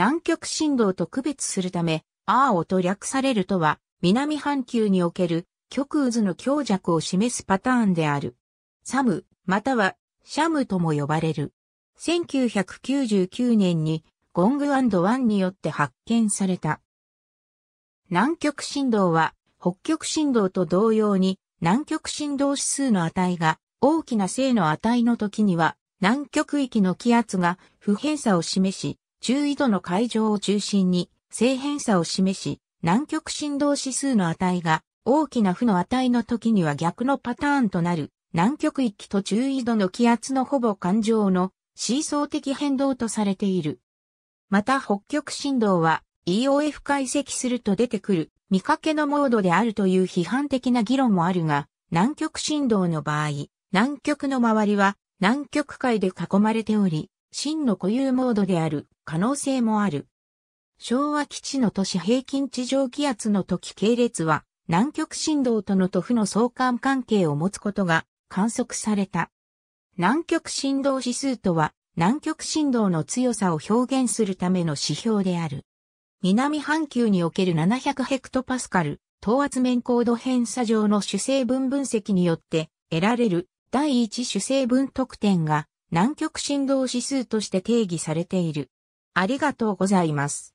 南極振動と区別するため、アーオと略されるとは、南半球における極渦の強弱を示すパターンである。サム、または、シャムとも呼ばれる。1999年にゴングワンによって発見された。南極振動は北極振動と同様に南極振動指数の値が大きな正の値の時には南極域の気圧が不変差を示し中緯度の海上を中心に正偏差を示し、南極振動指数の値が大きな負の値の時には逆のパターンとなる南極域と中緯度の気圧のほぼ感情のシーソー的変動とされている。また北極振動は EOF 解析すると出てくる見かけのモードであるという批判的な議論もあるが、南極振動の場合、南極の周りは南極海で囲まれており、真の固有モードである可能性もある。昭和基地の都市平均地上気圧の時系列は南極振動とのと負の相関関係を持つことが観測された。南極振動指数とは南極振動の強さを表現するための指標である。南半球における700ヘクトパスカル、等圧面高度偏差上の主成分分析によって得られる第一主成分特典が南極振動指数として定義されている。ありがとうございます。